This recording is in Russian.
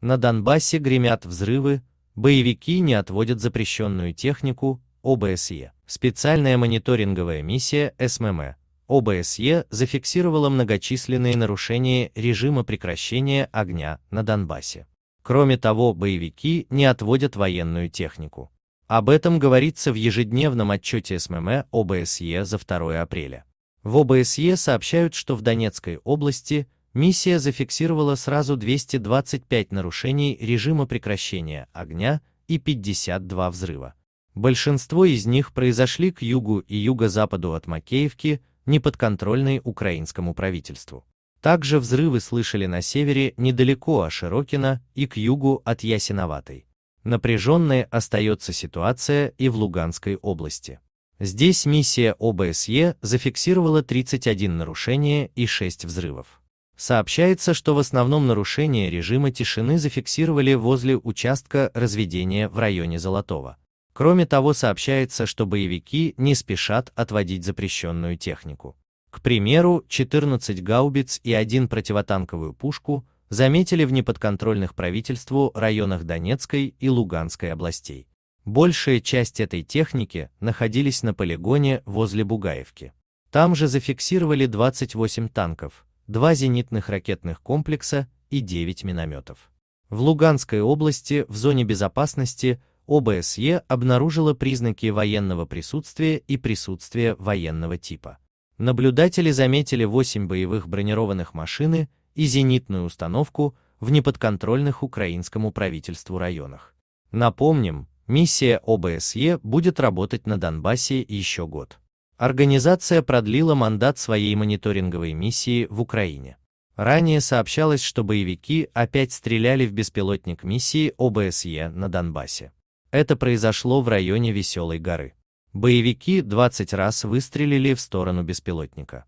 На Донбассе гремят взрывы, боевики не отводят запрещенную технику, ОБСЕ. Специальная мониторинговая миссия СММ ОБСЕ зафиксировала многочисленные нарушения режима прекращения огня на Донбассе. Кроме того, боевики не отводят военную технику. Об этом говорится в ежедневном отчете СММ ОБСЕ за 2 апреля. В ОБСЕ сообщают, что в Донецкой области Миссия зафиксировала сразу 225 нарушений режима прекращения огня и 52 взрыва. Большинство из них произошли к югу и юго-западу от Макеевки, неподконтрольной украинскому правительству. Также взрывы слышали на севере недалеко от Широкина и к югу от Ясиноватой. Напряженной остается ситуация и в Луганской области. Здесь миссия ОБСЕ зафиксировала 31 нарушения и 6 взрывов. Сообщается, что в основном нарушение режима тишины зафиксировали возле участка разведения в районе Золотого. Кроме того, сообщается, что боевики не спешат отводить запрещенную технику. К примеру, 14 гаубиц и один противотанковую пушку заметили в неподконтрольных правительству районах Донецкой и Луганской областей. Большая часть этой техники находились на полигоне возле Бугаевки. Там же зафиксировали 28 танков, два зенитных ракетных комплекса и 9 минометов. В Луганской области в зоне безопасности ОБСЕ обнаружила признаки военного присутствия и присутствия военного типа. Наблюдатели заметили 8 боевых бронированных машины и зенитную установку в неподконтрольных украинскому правительству районах. Напомним, миссия ОБСЕ будет работать на Донбассе еще год. Организация продлила мандат своей мониторинговой миссии в Украине. Ранее сообщалось, что боевики опять стреляли в беспилотник миссии ОБСЕ на Донбассе. Это произошло в районе Веселой горы. Боевики 20 раз выстрелили в сторону беспилотника.